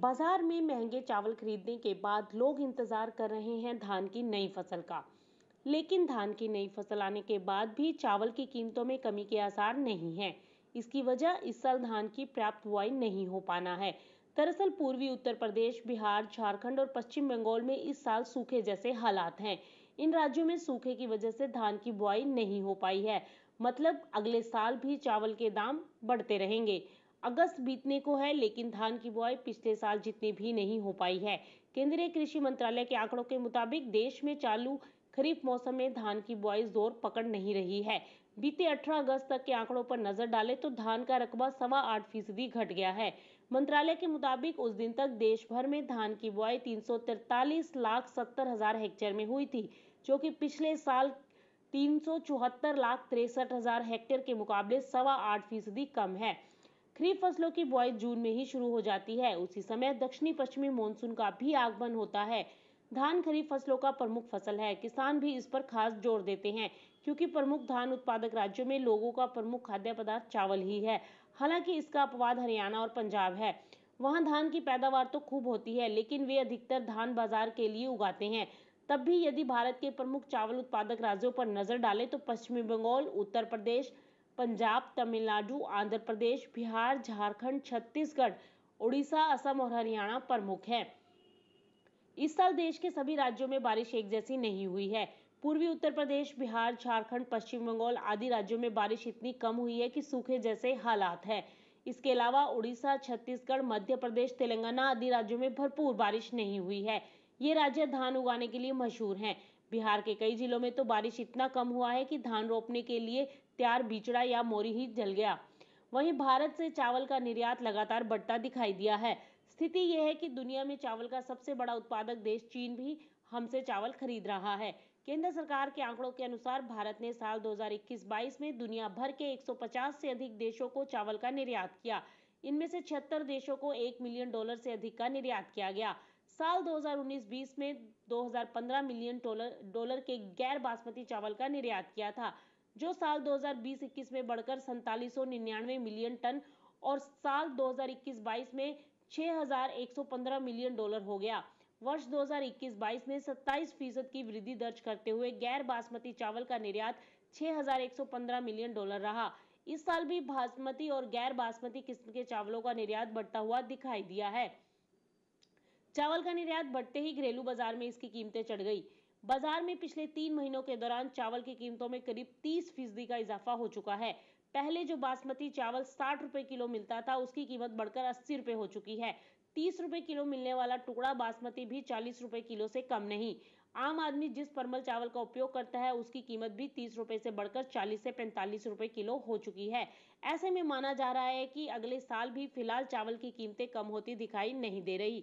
बाजार में महंगे चावल खरीदने के बाद लोग इंतजार कर रहे हैं धान की नई फसल का लेकिन धान की नई फसल आने के बाद भी चावल की कीमतों में कमी के आसार नहीं है इसकी वजह इस साल धान की पर्याप्त बुआई नहीं हो पाना है दरअसल पूर्वी उत्तर प्रदेश बिहार झारखंड और पश्चिम बंगाल में इस साल सूखे जैसे हालात हैं इन राज्यों में सूखे की वजह से धान की बुआई नहीं हो पाई है मतलब अगले साल भी चावल के दाम बढ़ते रहेंगे अगस्त बीतने को है लेकिन धान की बुआई पिछले साल जितनी भी नहीं हो पाई है केंद्रीय कृषि मंत्रालय के आंकड़ों के मुताबिक देश में चालू खरीफ मौसम में धान की बुआई जोर पकड़ नहीं रही है बीते 18 अगस्त तक के आंकड़ों पर नजर डाले तो धान का रकबा सवा आठ फीसदी घट गया है मंत्रालय के मुताबिक उस दिन तक देश भर में धान की बुआई तीन लाख सत्तर हजार हेक्टेयर में हुई थी जो कि पिछले साल तीन लाख तिरसठ हजार हेक्टेयर के मुकाबले सवा आठ फीसदी कम है खरीफ फसलों की बुआई जून में ही शुरू हो जाती है उसी समय दक्षिणी पश्चिमी मानसून का भी आगमन होता है धान खरीफ फसलों का प्रमुख फसल है किसान भी इस पर खास जोर देते हैं क्योंकि प्रमुख धान उत्पादक राज्यों में लोगों का प्रमुख खाद्य पदार्थ चावल ही है हालांकि इसका अपवाद हरियाणा और पंजाब है वहां धान की पैदावार तो खूब होती है लेकिन वे अधिकतर धान बाजार के लिए उगाते हैं तब भी यदि भारत के प्रमुख चावल उत्पादक राज्यों पर नजर डालें तो पश्चिमी बंगाल उत्तर प्रदेश पंजाब तमिलनाडु आंध्र प्रदेश बिहार झारखंड छत्तीसगढ़ उड़ीसा असम और हरियाणा प्रमुख हैं इस साल देश के सभी राज्यों में बारिश एक जैसी नहीं हुई है पूर्वी उत्तर प्रदेश बिहार झारखंड पश्चिम बंगाल आदि राज्यों में बारिश इतनी कम हुई है कि सूखे जैसे हालात हैं इसके अलावा उड़ीसा छत्तीसगढ़ मध्य प्रदेश तेलंगाना आदि राज्यों में भरपूर बारिश नहीं हुई है ये राज्य धान उगाने के लिए मशहूर हैं बिहार के कई जिलों में तो बारिश इतना कम हुआ है कि धान रोपने के लिए तैयार बिचड़ा या मोरी ही जल गया वहीं भारत से चावल का निर्यात लगातार बढ़ता दिखाई दिया है स्थिति यह है कि दुनिया में चावल का सबसे बड़ा उत्पादक देश चीन भी हमसे चावल खरीद रहा है केंद्र सरकार के आंकड़ों के अनुसार भारत ने साल 2021-22 में दुनिया भर के 150 से अधिक देशों को चावल का निर्यात किया इनमें से छिहत्तर देशों को एक मिलियन डॉलर से अधिक का निर्यात किया गया साल 2019-20 में 2015 मिलियन डॉलर डॉलर के गैर बासमती चावल का निर्यात किया था जो साल 2020-21 में बढ़कर सैतालीस मिलियन टन और साल 2021-22 में 6,115 मिलियन डॉलर हो गया वर्ष 2021-22 में 27 फीसद की वृद्धि दर्ज करते हुए गैर बासमती चावल का निर्यात 6,115 मिलियन डॉलर रहा इस साल भी बासमती और गैर बासमती किस्म के चावलों का निर्यात बढ़ता हुआ दिखाई दिया है चावल का निर्यात बढ़ते ही घरेलू बाजार में इसकी कीमतें चढ़ गई बाजार में पिछले तीन महीनों के दौरान चावल की कीमतों में करीब तीस फीसदी का इजाफा हो चुका है पहले जो बासमती चावल साठ रुपए किलो मिलता था उसकी कीमत बढ़कर अस्सी रुपए हो चुकी है तीस रुपए किलो मिलने वाला टुकड़ा बासमती भी चालीस रुपए किलो से कम नहीं आम आदमी जिस परमल चावल का उपयोग करता है उसकी कीमत भी तीस रुपए से बढ़कर चालीस से पैंतालीस रुपए किलो हो चुकी है ऐसे में माना जा रहा है कि अगले साल भी फिलहाल चावल की कीमतें कम होती दिखाई नहीं दे रही